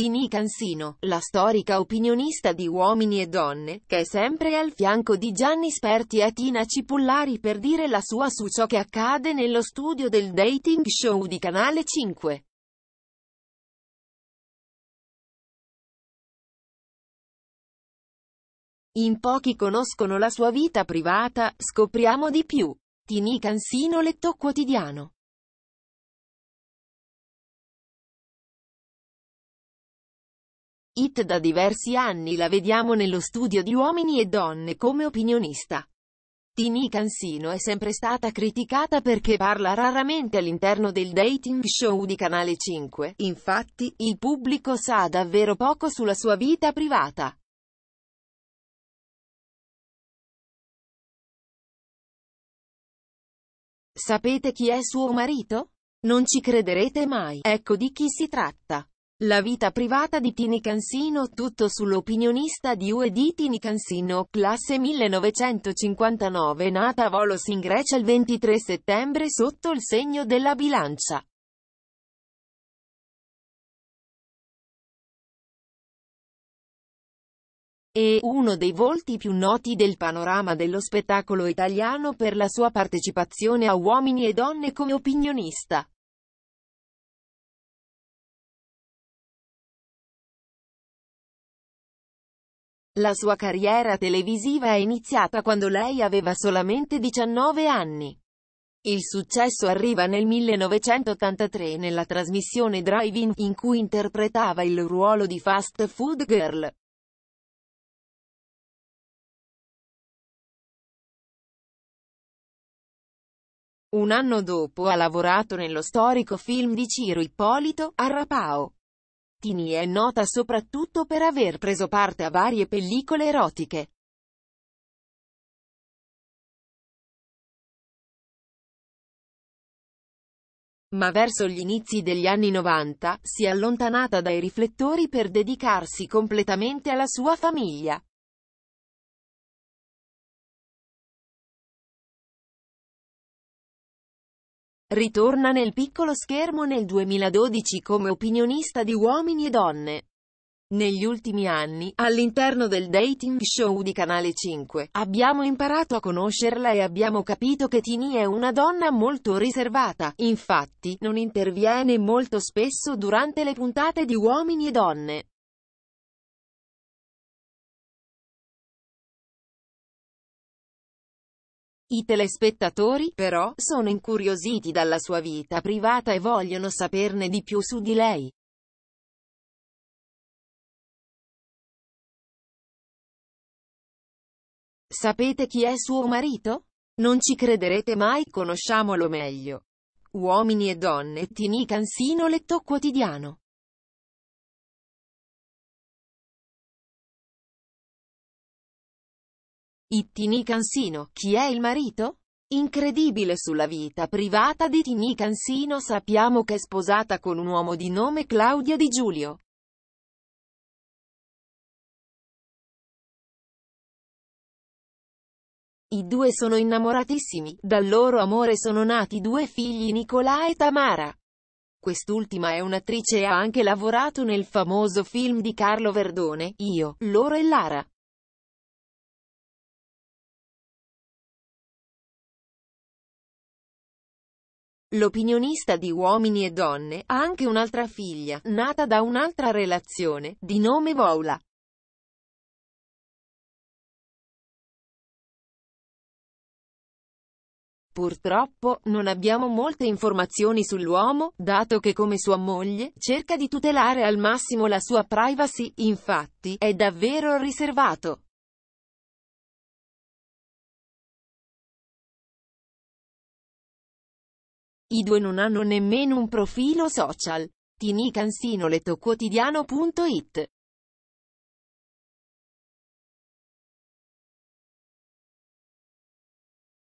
Tini Cansino, la storica opinionista di Uomini e Donne, che è sempre al fianco di Gianni Sperti e Tina Cipullari per dire la sua su ciò che accade nello studio del dating show di Canale 5. In pochi conoscono la sua vita privata, scopriamo di più. Tini Cansino Letto Quotidiano It da diversi anni la vediamo nello studio di uomini e donne come opinionista. Tini Cansino è sempre stata criticata perché parla raramente all'interno del dating show di Canale 5, infatti, il pubblico sa davvero poco sulla sua vita privata. Sapete chi è suo marito? Non ci crederete mai, ecco di chi si tratta. La vita privata di Tini Cansino Tutto sull'opinionista di UED Tini Cansino, classe 1959 nata a Volos in Grecia il 23 settembre sotto il segno della bilancia. È uno dei volti più noti del panorama dello spettacolo italiano per la sua partecipazione a Uomini e Donne come opinionista. La sua carriera televisiva è iniziata quando lei aveva solamente 19 anni. Il successo arriva nel 1983 nella trasmissione Drive-In, in cui interpretava il ruolo di fast food girl. Un anno dopo ha lavorato nello storico film di Ciro Ippolito, Arrapao. Tini è nota soprattutto per aver preso parte a varie pellicole erotiche. Ma verso gli inizi degli anni 90, si è allontanata dai riflettori per dedicarsi completamente alla sua famiglia. Ritorna nel piccolo schermo nel 2012 come opinionista di Uomini e Donne. Negli ultimi anni, all'interno del dating show di Canale 5, abbiamo imparato a conoscerla e abbiamo capito che Tini è una donna molto riservata, infatti, non interviene molto spesso durante le puntate di Uomini e Donne. I telespettatori, però, sono incuriositi dalla sua vita privata e vogliono saperne di più su di lei. Sapete chi è suo marito? Non ci crederete mai, conosciamolo meglio. Uomini e donne, Tini Cansino Letto Quotidiano. I Tini Cansino, chi è il marito? Incredibile sulla vita privata di Tini Cansino sappiamo che è sposata con un uomo di nome Claudia Di Giulio. I due sono innamoratissimi, dal loro amore sono nati due figli Nicolà e Tamara. Quest'ultima è un'attrice e ha anche lavorato nel famoso film di Carlo Verdone, Io, loro e Lara. L'opinionista di Uomini e Donne ha anche un'altra figlia, nata da un'altra relazione, di nome Vaula. Purtroppo, non abbiamo molte informazioni sull'uomo, dato che come sua moglie, cerca di tutelare al massimo la sua privacy, infatti, è davvero riservato. I due non hanno nemmeno un profilo social. quotidiano.it